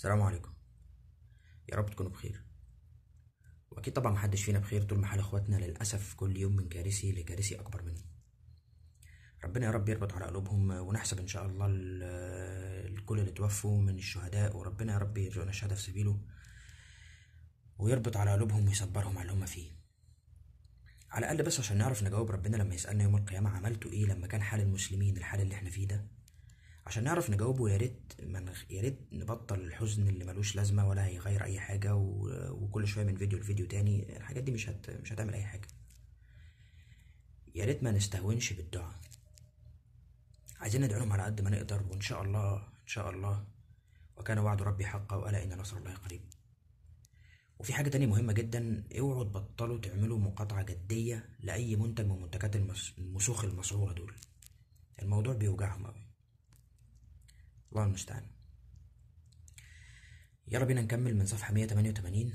السلام عليكم يا رب تكونوا بخير واكيد طبعا محدش فينا بخير طول ما حال اخواتنا للاسف كل يوم من كارثي لكارثي اكبر منه ربنا يا رب يربط على قلوبهم ونحسب ان شاء الله الكل اللي توفوا من الشهداء وربنا يا رب يرزقنا الشهاده في سبيله ويربط على قلوبهم ويصبرهم على اللي هم فيه على الاقل بس عشان نعرف نجاوب ربنا لما يسالنا يوم القيامه عملتوا ايه لما كان حال المسلمين الحال اللي احنا فيه ده عشان نعرف نجاوبه يا ريت يا ريت نبطل الحزن اللي ملوش لازمه ولا هيغير اي حاجه وكل شويه من فيديو لفيديو تاني الحاجات دي مش هت مش هتعمل اي حاجه يا ريت ما نستهونش بالدعاء عايزين ندعوهم على قد ما نقدر وان شاء الله ان شاء الله وكان وعد ربي حقا والا ان نصر الله قريب وفي حاجة تانية مهمة جدا اوعوا تبطلوا تعملوا مقاطعة جدية لأي منتج من منتجات المسوخ المسعورة دول الموضوع بيوجعهم أوي الله المستعان يلا بينا نكمل من صفحة 188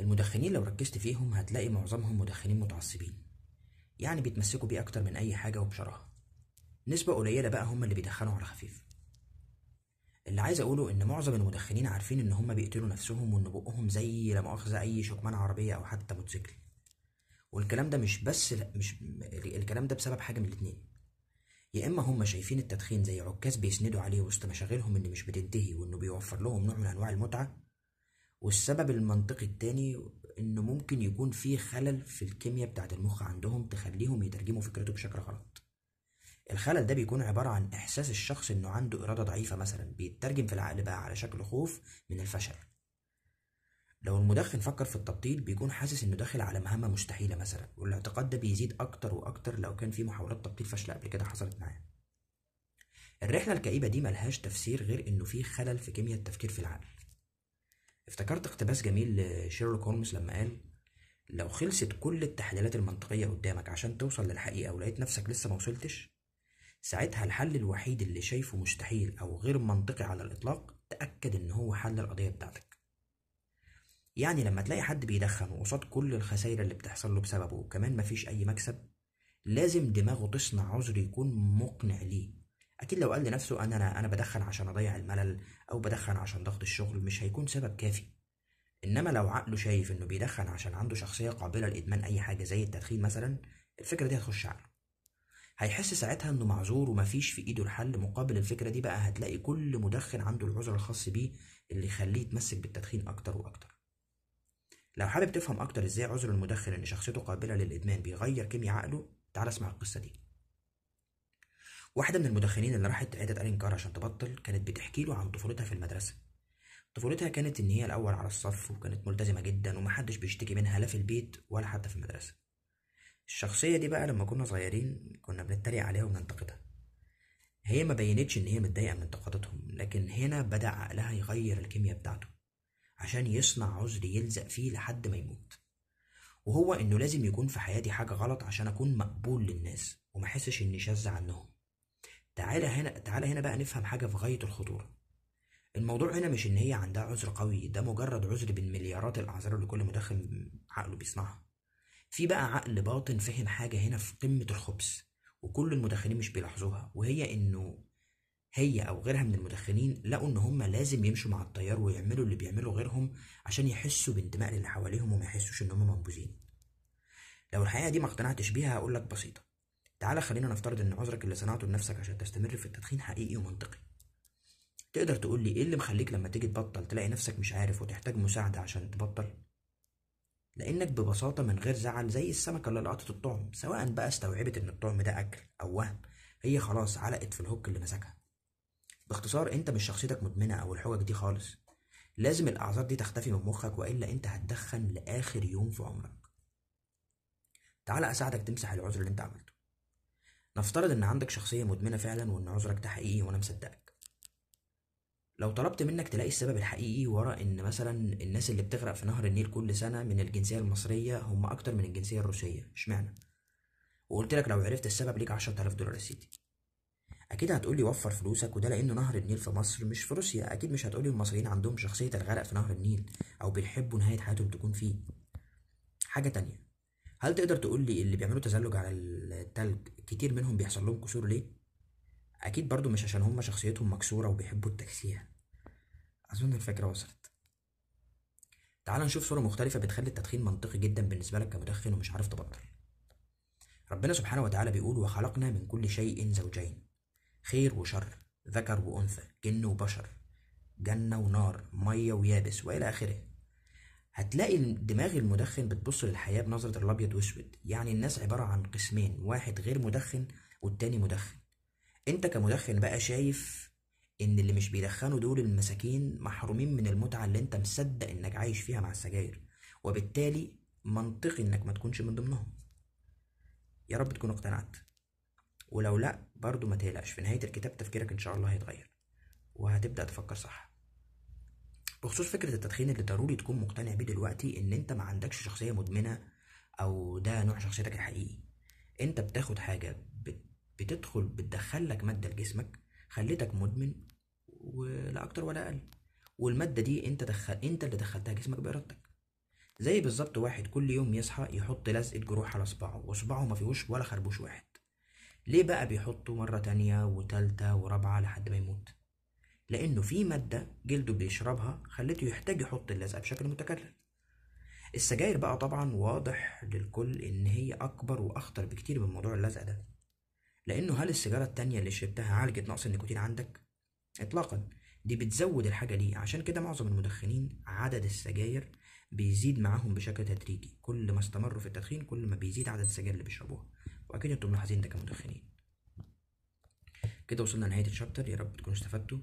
المدخنين لو ركزت فيهم هتلاقي معظمهم مدخنين متعصبين يعني بيتمسكوا بيه أكتر من أي حاجة وبشراهة نسبة قليلة بقى هم اللي بيدخنوا على خفيف اللي عايز أقوله إن معظم المدخنين عارفين إن هم بيقتلوا نفسهم وإن بقهم زي لا مؤاخذة أي شكمان عربية أو حتى موتوسيكل والكلام ده مش بس مش الكلام ده بسبب حاجة من الاتنين يا اما هم شايفين التدخين زي عكاز بيسندوا عليه وسط مشاغلهم ان مش بتنتهي وانه بيوفر لهم نوع من انواع المتعه والسبب المنطقي التاني انه ممكن يكون في خلل في الكيمياء بتاعه المخ عندهم تخليهم يترجموا فكرته بشكل غلط الخلل ده بيكون عبارة عن إحساس الشخص إنه عنده إرادة ضعيفة مثلا بيترجم في العقل بقى على شكل خوف من الفشل لو المدخن فكر في التبطيل بيكون حاسس انه داخل على مهمه مستحيله مثلا والاعتقاد ده بيزيد اكتر واكتر لو كان في محاولات تبطيل فاشله قبل كده حصلت معاه الرحله الكئيبه دي ملهاش تفسير غير انه في خلل في كيمياء التفكير في العقل افتكرت اقتباس جميل لشيرلوك هولمز لما قال لو خلصت كل التحليلات المنطقية قدامك عشان توصل للحقيقة ولقيت نفسك لسه موصلتش ساعتها الحل الوحيد اللي شايفه مستحيل أو غير منطقي على الإطلاق تأكد إن هو حل القضية بتاعتك يعني لما تلاقي حد بيدخن وقصاد كل الخسائر اللي بتحصل له بسببه وكمان مفيش أي مكسب لازم دماغه تصنع عذر يكون مقنع ليه أكيد لو قال لنفسه أنا أنا أنا بدخن عشان أضيع الملل أو بدخن عشان ضغط الشغل مش هيكون سبب كافي إنما لو عقله شايف إنه بيدخن عشان عنده شخصية قابلة لإدمان أي حاجة زي التدخين مثلا الفكرة دي هتخش عقله هيحس ساعتها انه معذور ومفيش في ايده الحل مقابل الفكره دي بقى هتلاقي كل مدخن عنده العذر الخاص بيه اللي يخليه يتمسك بالتدخين اكتر واكتر لو حابب تفهم أكتر إزاي عذر المدخن ان شخصيته قابلة للإدمان بيغير كيمياء عقله تعال اسمع القصة دي واحدة من المدخنين اللي راحت عيادة الانكار عشان تبطل كانت بتحكي له عن طفولتها في المدرسة طفولتها كانت إن هي الأول على الصف وكانت ملتزمة جدا ومحدش بيشتكي منها لا في البيت ولا حتى في المدرسة الشخصية دي بقى لما كنا صغيرين كنا بنتريق عليها وبننتقدها هي ما بينتش إن هي متضايقة من انتقاداتهم لكن هنا بدأ عقلها يغير الكيمياء بتاعته عشان يصنع عذر يلزق فيه لحد ما يموت وهو انه لازم يكون في حياتي حاجة غلط عشان اكون مقبول للناس وما احسش اني شاذ عنهم تعالى هنا تعالى هنا بقى نفهم حاجة في غاية الخطورة الموضوع هنا مش ان هي عندها عذر قوي ده مجرد عذر من مليارات الاعذار اللي كل مدخن عقله بيصنعها في بقى عقل باطن فهم حاجة هنا في قمة الخبث وكل المدخنين مش بيلاحظوها وهي انه هي او غيرها من المدخنين لقوا ان هم لازم يمشوا مع التيار ويعملوا اللي بيعمله غيرهم عشان يحسوا بانتماء للي حواليهم وما يحسوش ان هم منبوذين لو الحقيقه دي ما اقتنعتش بيها هقول لك بسيطه تعالى خلينا نفترض ان عذرك اللي صنعته لنفسك عشان تستمر في التدخين حقيقي ومنطقي تقدر تقول لي ايه اللي مخليك لما تيجي تبطل تلاقي نفسك مش عارف وتحتاج مساعده عشان تبطل لانك ببساطه من غير زعل زي السمكه اللي لقطت الطعم سواء بقى استوعبت ان الطعم ده اكل او وهم هي خلاص علقت في الهوك اللي مسكها باختصار انت مش شخصيتك مدمنه او الحوج دي خالص لازم الاعذار دي تختفي من مخك والا انت هتدخن لاخر يوم في عمرك تعال اساعدك تمسح العذر اللي انت عملته نفترض ان عندك شخصيه مدمنه فعلا وان عذرك ده حقيقي وانا مصدقك لو طلبت منك تلاقي السبب الحقيقي ورا ان مثلا الناس اللي بتغرق في نهر النيل كل سنه من الجنسيه المصريه هم اكتر من الجنسيه الروسيه اشمعنى وقلت لك لو عرفت السبب ليك 10000 دولار يا سيدي اكيد هتقولي وفر فلوسك وده لانه نهر النيل في مصر مش في روسيا اكيد مش هتقولي المصريين عندهم شخصيه الغرق في نهر النيل او بيحبوا نهايه حياتهم تكون فيه حاجه تانية هل تقدر تقول لي اللي بيعملوا تزلج على التلج كتير منهم بيحصل لهم كسور ليه اكيد برضو مش عشان هم شخصيتهم مكسوره وبيحبوا التكسير اظن الفكره وصلت تعال نشوف صوره مختلفه بتخلي التدخين منطقي جدا بالنسبه لك كمدخن ومش عارف تبطل ربنا سبحانه وتعالى بيقول وخلقنا من كل شيء زوجين خير وشر ذكر وأنثى جن وبشر جنة ونار مية ويابس وإلى آخره هتلاقي دماغ المدخن بتبص للحياة بنظرة الأبيض وأسود يعني الناس عبارة عن قسمين واحد غير مدخن والتاني مدخن انت كمدخن بقى شايف ان اللي مش بيدخنوا دول المساكين محرومين من المتعة اللي انت مصدق انك عايش فيها مع السجاير وبالتالي منطقي انك ما تكونش من ضمنهم يا رب تكون اقتنعت ولو لا برضو ما تقلقش في نهاية الكتاب تفكيرك إن شاء الله هيتغير وهتبدأ تفكر صح بخصوص فكرة التدخين اللي ضروري تكون مقتنع بيه دلوقتي إن أنت ما عندكش شخصية مدمنة أو ده نوع شخصيتك الحقيقي أنت بتاخد حاجة بتدخل بتدخل لك مادة لجسمك خليتك مدمن ولا أكتر ولا أقل والمادة دي أنت دخل أنت اللي دخلتها جسمك بإرادتك زي بالظبط واحد كل يوم يصحى يحط لزقة جروح على صباعه وصباعه ما فيهوش ولا خربوش واحد ليه بقى بيحطه مرة تانية وتالتة ورابعة لحد ما يموت لأنه في مادة جلده بيشربها خلته يحتاج يحط اللزقة بشكل متكرر السجاير بقى طبعا واضح للكل إن هي أكبر وأخطر بكتير من موضوع اللزقة ده لأنه هل السيجارة التانية اللي شربتها عالجت نقص النيكوتين عندك؟ إطلاقا دي بتزود الحاجة دي عشان كده معظم المدخنين عدد السجاير بيزيد معاهم بشكل تدريجي كل ما استمروا في التدخين كل ما بيزيد عدد السجاير اللي بيشربوها واكيد انتم ملاحظين ده كمدخنين كده وصلنا لنهايه الشابتر يا رب تكونوا استفدتوا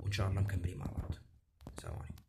وان شاء الله مكملين مع بعض سلام عليكم